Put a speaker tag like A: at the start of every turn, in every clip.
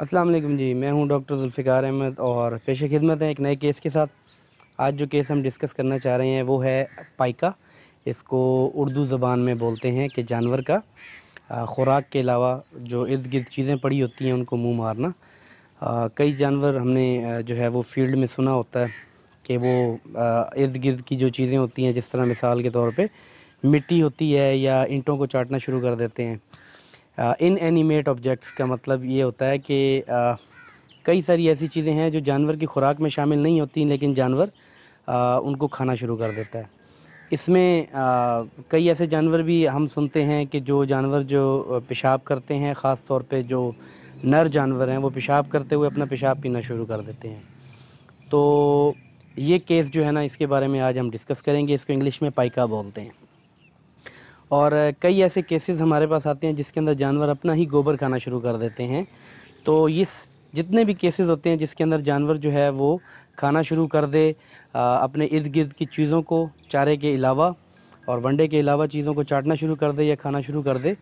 A: असलम जी मैं हूं डॉक्टर जुल्फ़िकार अहमद और पेश खिदमत है एक नए केस के साथ आज जो केस हम डिस्कस करना चाह रहे हैं वो है पाइका इसको उर्दू ज़बान में बोलते हैं कि जानवर का ख़ुराक के अलावा जो इर्द गिर्द चीज़ें पड़ी होती हैं उनको मुंह मारना कई जानवर हमने जो है वो फील्ड में सुना होता है कि वो इर्द गिर्द की जो चीज़ें होती हैं जिस तरह मिसाल के तौर पर मिट्टी होती है या इंटों को चाटना शुरू कर देते हैं इन एनिमेट ऑब्जेक्ट्स का मतलब ये होता है कि कई सारी ऐसी चीज़ें हैं जो जानवर की खुराक में शामिल नहीं होती लेकिन जानवर आ, उनको खाना शुरू कर देता है इसमें कई ऐसे जानवर भी हम सुनते हैं कि जो जानवर जो पेशाब करते हैं ख़ास तौर पे जो नर जानवर हैं वो पेशाब करते हुए अपना पेशाब पीना शुरू कर देते हैं तो ये केस जो है ना इसके बारे में आज हम डिस्कस करेंगे इसको इंग्लिश में पाइका बोलते हैं और कई ऐसे केसेस हमारे पास आते हैं जिसके अंदर जानवर अपना ही गोबर खाना शुरू कर देते हैं तो ये जितने भी केसेस होते हैं जिसके अंदर जानवर जो है वो खाना शुरू कर दे आ, अपने इर्द गिर्द की चीज़ों को चारे के अलावा और वनडे के अलावा चीज़ों को चाटना शुरू कर दे या खाना शुरू कर दे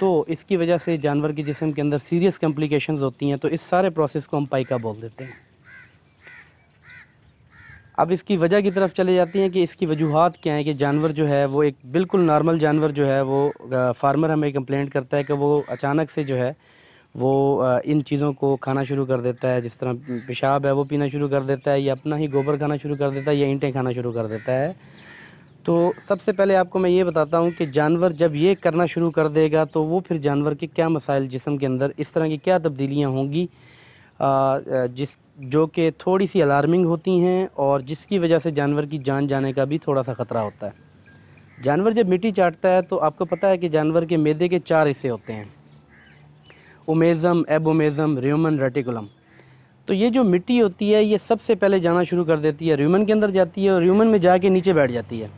A: तो इसकी वजह से जानवर के जिसम के अंदर सीरियस कम्प्लिकेशन होती हैं तो इस सारे प्रोसेस को हम पाइका बोल देते हैं अब इसकी वजह की तरफ चले जाती हैं कि इसकी वजूहत क्या हैं कि जानवर जो है वो एक बिल्कुल नॉर्मल जानवर जो है वो फार्मर हमें कंप्लेंट करता है कि वो अचानक से जो है वो इन चीज़ों को खाना शुरू कर देता है जिस तरह पेशाब है वो पीना शुरू कर देता है या अपना ही गोबर खाना शुरू कर देता है या ईंटें खाना शुरू कर देता है तो सबसे पहले आपको मैं ये बताता हूँ कि जानवर जब ये करना शुरू कर देगा तो वो फिर जानवर के क्या मसाइल जिसम के अंदर इस तरह की क्या तब्दीलियाँ होंगी जिस जो कि थोड़ी सी अलार्मिंग होती हैं और जिसकी वजह से जानवर की जान जाने का भी थोड़ा सा ख़तरा होता है जानवर जब मिट्टी चाटता है तो आपको पता है कि जानवर के मैदे के चार हिस्से होते हैं उमेज़म एबोमेज़म र्यूमन रेटिकुलम तो ये जो मिट्टी होती है ये सबसे पहले जाना शुरू कर देती है र्यूमन के अंदर जाती है और र्यूमन में जा के नीचे बैठ जाती है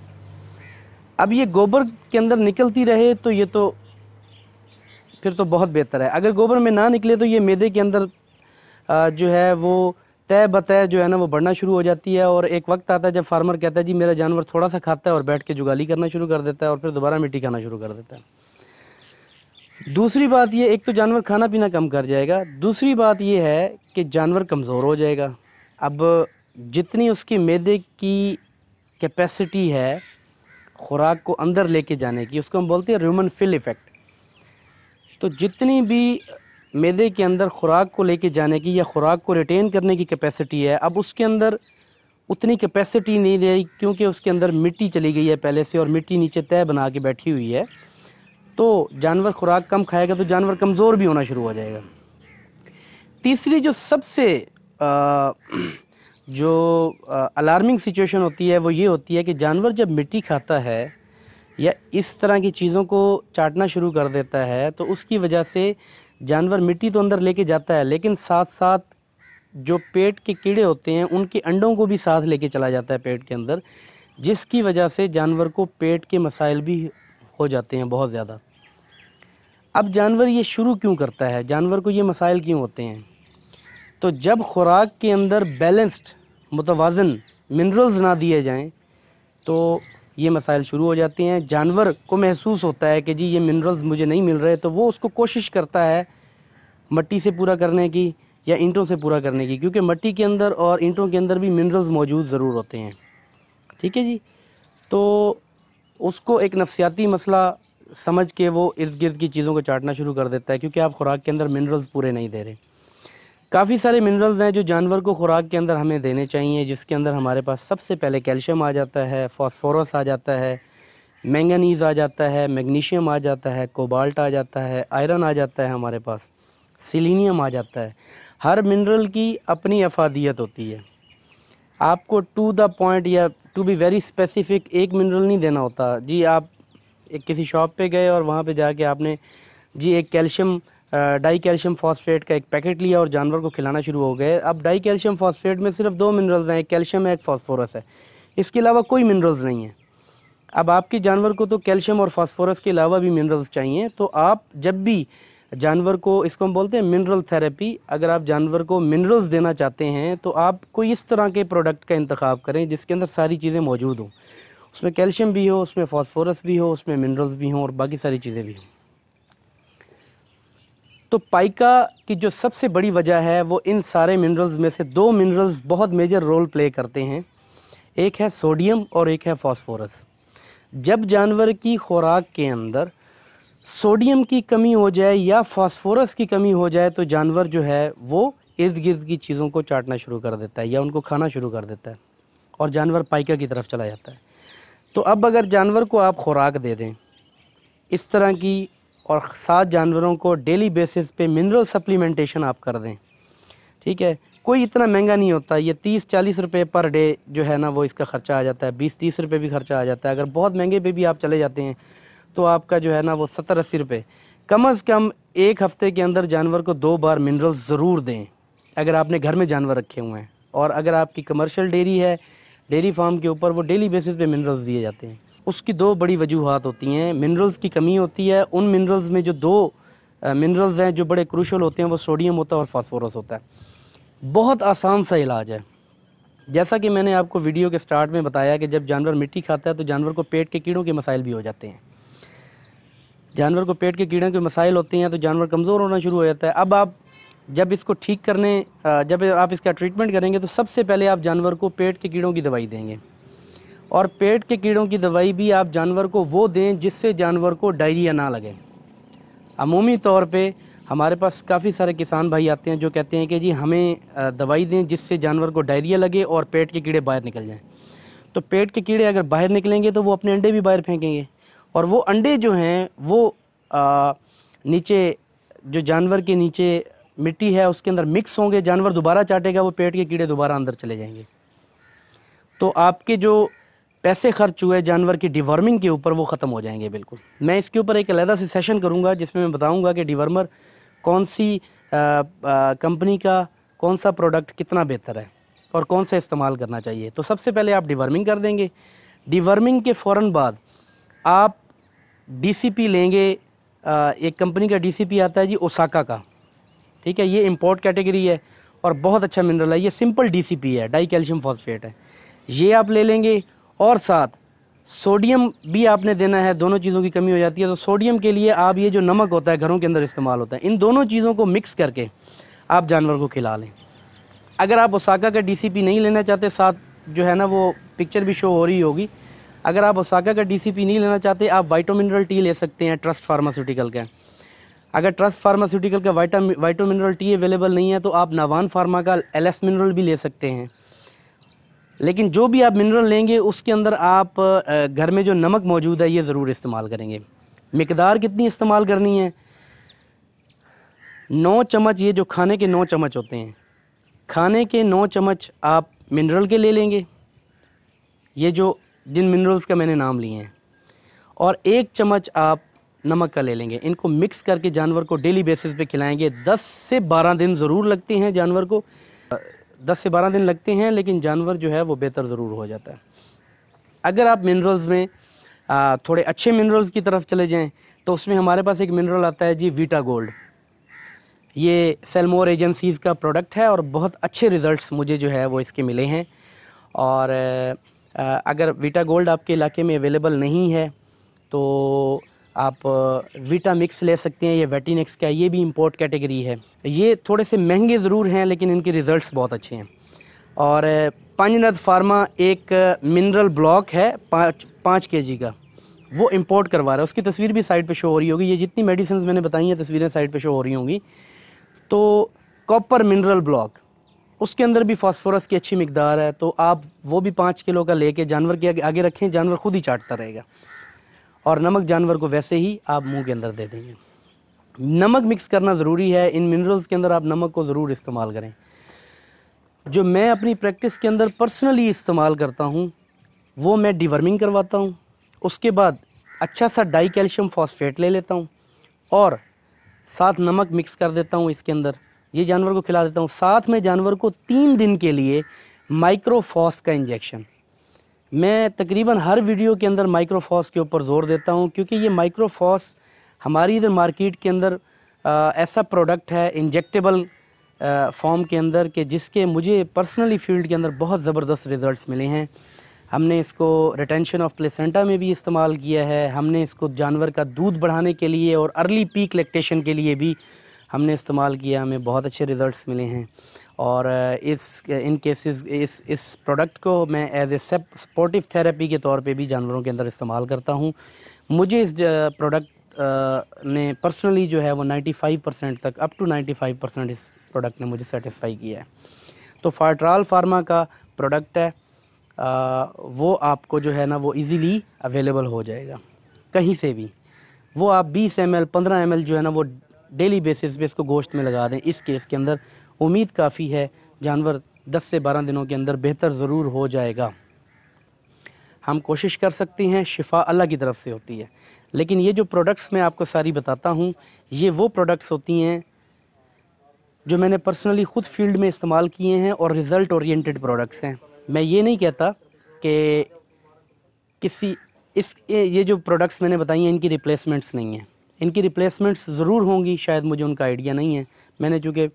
A: अब ये गोबर के अंदर निकलती रहे तो ये तो फिर तो बहुत बेहतर है अगर गोबर में ना निकले तो ये मैदे के अंदर जो है वो तय बतय जो है ना वो बढ़ना शुरू हो जाती है और एक वक्त आता है जब फार्मर कहता है जी मेरा जानवर थोड़ा सा खाता है और बैठ के जुगाली करना शुरू कर देता है और फिर दोबारा मिट्टी खाना शुरू कर देता है दूसरी बात ये एक तो जानवर खाना पीना कम कर जाएगा दूसरी बात ये है कि जानवर कमज़ोर हो जाएगा अब जितनी उसकी मैदे की कैपेसिटी है ख़ुराक को अंदर लेके जाने की उसको हम बोलते हैं ह्यूमन फिल इफ़ेक्ट तो जितनी भी मैदे के अंदर खुराक को लेके जाने की या खुराक को रिटेन करने की कैपेसिटी है अब उसके अंदर उतनी कैपेसिटी नहीं रही क्योंकि उसके अंदर मिट्टी चली गई है पहले से और मिट्टी नीचे तय बना के बैठी हुई है तो जानवर खुराक कम खाएगा तो जानवर कमज़ोर भी होना शुरू हो जाएगा तीसरी जो सबसे आ, जो अलार्मिंग सिचुएशन होती है वो ये होती है कि जानवर जब मिट्टी खाता है या इस तरह की चीज़ों को चाटना शुरू कर देता है तो उसकी वजह से जानवर मिट्टी तो अंदर लेके जाता है लेकिन साथ साथ जो पेट के कीड़े होते हैं उनके अंडों को भी साथ लेके चला जाता है पेट के अंदर जिसकी वजह से जानवर को पेट के मसाइल भी हो जाते हैं बहुत ज़्यादा अब जानवर ये शुरू क्यों करता है जानवर को ये मसाइल क्यों होते हैं तो जब खुराक के अंदर बैलेंस्ड मुतवाजन मिनरल्स ना दिए जाएँ तो ये मसाइल शुरू हो जाते हैं जानवर को महसूस होता है कि जी ये मिनरल्स मुझे नहीं मिल रहे तो वो उसको कोशिश करता है मट्टी से पूरा करने की या ईंटों से पूरा करने की क्योंकि मट्टी के अंदर और ईंटों के अंदर भी मिनरल्स मौजूद ज़रूर होते हैं ठीक है जी तो उसको एक नफसियाती मसला समझ के वो इर्द गिर्द की चीज़ों को चाटना शुरू कर देता है क्योंकि आप खुराक के अंदर मिनरल्स पूरे नहीं दे रहे काफ़ी सारे मिनरल्स हैं जो जानवर को खुराक के अंदर हमें देने चाहिए जिसके अंदर हमारे पास सबसे पहले कैल्शियम आ जाता है फॉस्फोरस आ जाता है मैंगनीज़ आ जाता है मैग्नीशियम आ जाता है कोबाल्ट आ जाता है आयरन आ जाता है हमारे पास सिलीनियम आ जाता है हर मिनरल की अपनी अफादियत होती है आपको टू द पॉइंट या टू बी वेरी स्पेसिफिक एक मिनरल नहीं देना होता जी आप एक किसी शॉप पे गए और वहाँ पे जाके आपने जी एक कैल्शियम डाई कैल्शियम फॉस्फेट का एक पैकेट लिया और जानवर को खिलाना शुरू हो गए अब डाई कैल्शियम फॉस्फेट में सिर्फ दो मिनरल्स हैं एक कैल्शियम है एक फॉस्फोरस है इसके अलावा कोई मिनरल्स नहीं है अब आपके जानवर को तो कैल्शियम और फॉस्फोरस के अलावा भी मिनरल्स चाहिए तो आप जब भी जानवर को इसको हम बोलते हैं मिनरल थेरेपी अगर आप जानवर को मिनरल्स देना चाहते हैं तो आप कोई इस तरह के प्रोडक्ट का इंतखब करें जिसके अंदर सारी चीज़ें मौजूद हों उसमें कैल्शियम भी हो उसमें फॉस्फोरस भी हो उसमें मिनरल्स भी हों और बाकी सारी चीज़ें भी हों तो पाइका की जो सबसे बड़ी वजह है वो इन सारे मिनरल्स में से दो मिनरल्स बहुत मेजर रोल प्ले करते हैं एक है सोडियम और एक है फॉस्फोरस जब जानवर की खुराक के अंदर सोडियम की कमी हो जाए या फॉस्फोरस की कमी हो जाए तो जानवर जो है वो इर्द गिर्द की चीज़ों को चाटना शुरू कर देता है या उनको खाना शुरू कर देता है और जानवर पाइका की तरफ चला जाता है तो अब अगर जानवर को आप खुराक दे दें इस तरह की और सात जानवरों को डेली बेसिस पे मिनरल सप्लीमेंटेशन आप कर दें ठीक है कोई इतना महंगा नहीं होता ये तीस चालीस रुपये पर डे जो है ना वो इसका ख़र्चा आ जाता है बीस तीस रुपये भी खर्चा आ जाता है अगर बहुत महंगे पे भी आप चले जाते हैं तो आपका जो है ना वो सत्तर अस्सी रुपये कम अज़ कम एक हफ़्ते के अंदर जानवर को दो बार मिनरल ज़रूर दें अगर आपने घर में जानवर रखे हुए हैं और अगर आपकी कमर्शल डेरी है डेरी फार्म के ऊपर वो डेली बेसिस पर मिनरल्स दिए जाते हैं उसकी दो बड़ी वजूहत होती हैं मिनरल्स की कमी होती है उन मिनरल्स में जो दो मिनरल्स हैं जो बड़े क्रूशल होते हैं वो सोडियम होता है और फास्फोरस होता है बहुत आसान सा इलाज है जैसा कि मैंने आपको वीडियो के स्टार्ट में बताया कि जब जानवर मिट्टी खाता है तो जानवर को पेट के कीड़ों के मसाइल भी हो जाते हैं जानवर को पेट के कीड़ों के मसाइल होते हैं तो जानवर कमज़ोर होना शुरू हो जाता है अब आप जब इसको ठीक करने जब आप इसका ट्रीटमेंट करेंगे तो सबसे पहले आप जानवर को पेट के कीड़ों की दवाई देंगे और पेट के कीड़ों की दवाई भी आप जानवर को वो दें जिससे जानवर को डायरिया ना लगे अमूमी तौर पे हमारे पास काफ़ी सारे किसान भाई आते हैं जो कहते हैं कि जी हमें दवाई दें जिससे जानवर को डायरिया लगे और पेट के कीड़े बाहर निकल जाएं तो पेट के कीड़े अगर बाहर निकलेंगे तो वो अपने अंडे भी बाहर फेंकेंगे और वो अंडे जो हैं वो आ, नीचे जो जानवर के नीचे मिट्टी है उसके अंदर मिक्स होंगे जानवर दोबारा चाटेगा वो पेट के कीड़े दोबारा अंदर चले जाएंगे तो आपके जो पैसे खर्च हुए जानवर की डिवर्मिंग के ऊपर वो ख़त्म हो जाएंगे बिल्कुल मैं इसके ऊपर एक अलहदा से सेशन करूँगा जिसमें मैं बताऊँगा कि डिवर्मर कौन सी कंपनी का कौन सा प्रोडक्ट कितना बेहतर है और कौन सा इस्तेमाल करना चाहिए तो सबसे पहले आप डिवर्मिंग कर देंगे डिवर्मिंग के फ़ौर बाद आप डीसीपी लेंगे आ, एक कंपनी का डीसीपी आता है जी ओसाका का ठीक है ये इंपोर्ट कैटेगरी है और बहुत अच्छा मिनरल है ये सिंपल डीसीपी है डाई कैल्शियम फॉस्फेट है ये आप ले लेंगे और साथ सोडियम भी आपने देना है दोनों चीज़ों की कमी हो जाती है तो सोडियम के लिए आप ये जो नमक होता है घरों के अंदर इस्तेमाल होता है इन दोनों चीज़ों को मिक्स करके आप जानवर को खिला लें अगर आप ओसाका का डीसीपी नहीं लेना चाहते साथ जो है ना वो पिक्चर भी शो हो रही होगी अगर आप ओसाका का डीसीपी नहीं लेना चाहते आप वाइटो मिनरल टी ले सकते हैं ट्रस्ट फार्मास्यूटिकल का अगर ट्रस्ट फार्मास्यूटिकल का वाइटा वाइटो मिनरल टी अवेलेबल नहीं है तो आप नावान फार्मा का एलेस मिनरल भी ले सकते हैं लेकिन जो भी आप मिनरल लेंगे उसके अंदर आप घर में जो नमक मौजूद है ये ज़रूर इस्तेमाल करेंगे मकदार कितनी इस्तेमाल करनी है नौ चम्मच ये जो खाने के नौ चम्मच होते हैं खाने के नौ चम्मच आप मिनरल के ले लेंगे ये जो जिन मिनरल्स का मैंने नाम लिए हैं और एक चम्मच आप नमक का ले लेंगे इनको मिक्स करके जानवर को डेली बेसिस पे खिलाएंगे 10 से 12 दिन ज़रूर लगते हैं जानवर को 10 से 12 दिन लगते हैं लेकिन जानवर जो है वो बेहतर ज़रूर हो जाता है अगर आप मिनरल्स में आ, थोड़े अच्छे मिनरल्स की तरफ चले जाएँ तो उसमें हमारे पास एक मिनरल आता है जी वीटा गोल्ड ये सेलमोर एजेंसीज़ का प्रोडक्ट है और बहुत अच्छे रिज़ल्ट मुझे जो है वो इसके मिले हैं और आ, अगर वीटा गोल्ड आपके इलाके में अवेलेबल नहीं है तो आप वीटा मिक्स ले सकते हैं ये वेटिनिक्स का ये भी इंपोर्ट कैटेगरी है ये थोड़े से महंगे ज़रूर हैं लेकिन इनके रिज़ल्ट बहुत अच्छे हैं और पंजनद फार्मा एक मिनरल ब्लॉक है पाँच पाँच के जी का वो इम्पोर्ट करवा रहा है उसकी तस्वीर भी साइड पे शो हो रही होगी ये जितनी मेडिसिन मैंने बताई हैं तस्वीरें साइड पे शो हो रही होंगी तो कॉपर मिनरल ब्लॉक उसके अंदर भी फास्फोरस की अच्छी मकदार है तो आप वो भी पाँच किलो का लेके जानवर के आगे रखें जानवर खुद ही चाटता रहेगा और नमक जानवर को वैसे ही आप मुंह के अंदर दे देंगे नमक मिक्स करना ज़रूरी है इन मिनरल्स के अंदर आप नमक को ज़रूर इस्तेमाल करें जो मैं अपनी प्रैक्टिस के अंदर पर्सनली इस्तेमाल करता हूँ वो मैं डिवर्मिंग करवाता हूँ उसके बाद अच्छा सा डाई कैल्शियम फॉस्फेट ले लेता हूँ और साथ नमक मिक्स कर देता हूँ इसके अंदर ये जानवर को खिला देता हूँ साथ में जानवर को तीन दिन के लिए माइक्रोफॉस का इंजेक्शन मैं तकरीबन हर वीडियो के अंदर माइक्रोफॉस के ऊपर ज़ोर देता हूँ क्योंकि ये माइक्रोफॉस हमारी इधर मार्केट के अंदर ऐसा प्रोडक्ट है इंजेक्टेबल फॉर्म के अंदर कि जिसके मुझे पर्सनली फील्ड के अंदर बहुत ज़बरदस्त रिज़ल्ट मिले हैं हमने इसको रिटेंशन ऑफ प्लेसेंटा में भी इस्तेमाल किया है हमने इसको जानवर का दूध बढ़ाने के लिए और अर्ली पीक लेक्टेशन के लिए भी हमने इस्तेमाल किया हमें बहुत अच्छे रिज़ल्ट मिले हैं और इस इन केसेस इस इस प्रोडक्ट को मैं एज ए सपोर्टिव थेरेपी के तौर पे भी जानवरों के अंदर इस्तेमाल करता हूँ मुझे इस प्रोडक्ट ने पर्सनली जो है वो 95 परसेंट तक अप टू 95 परसेंट इस प्रोडक्ट ने मुझे सेटिस्फाई किया है तो फार्ट्राल फार्मा का प्रोडक्ट है आ, वो आपको जो है ना वो इजीली अवेलेबल हो जाएगा कहीं से भी वो आप 20 एम एल पंद्रह एम जो है ना वो डेली बेसिस पे इसको गोश्त में लगा दें इस केस के अंदर उम्मीद काफ़ी है जानवर 10 से 12 दिनों के अंदर बेहतर ज़रूर हो जाएगा हम कोशिश कर सकते हैं शिफा अल्लाह की तरफ से होती है लेकिन ये जो प्रोडक्ट्स मैं आपको सारी बताता हूँ ये वो प्रोडक्ट्स होती हैं जो मैंने पर्सनली ख़ुद फील्ड में इस्तेमाल किए हैं और रिज़ल्ट ओरिएंटेड प्रोडक्ट्स हैं मैं ये नहीं कहता कि किसी इस ये जो प्रोडक्ट्स मैंने बताई हैं इनकी रिप्लेसमेंट्स नहीं हैं इनकी रिप्लेसमेंट्स ज़रूर होंगी शायद मुझे उनका आइडिया नहीं है मैंने चूँकि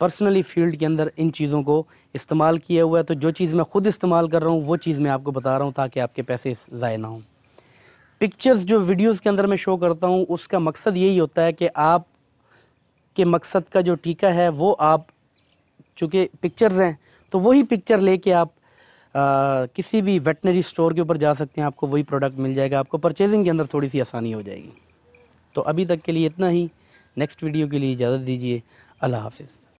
A: पर्सनली फील्ड के अंदर इन चीज़ों को इस्तेमाल किया हुआ है तो जो चीज़ मैं ख़ुद इस्तेमाल कर रहा हूँ वो चीज़ मैं आपको बता रहा हूँ ताकि आपके पैसे ज़ाय ना हों पिक्चर्स जो वीडियोस के अंदर मैं शो करता हूँ उसका मकसद यही होता है कि आप के मकसद का जो टीका है वो आप चूँकि पिक्चर्स हैं तो वही पिक्चर लेके आप आ, किसी भी वेटनरी स्टोर के ऊपर जा सकते हैं आपको वही प्रोडक्ट मिल जाएगा आपको परचेजिंग के अंदर थोड़ी सी आसानी हो जाएगी तो अभी तक के लिए इतना ही नेक्स्ट वीडियो के लिए इजाज़त दीजिए अल्लाह हाफिज़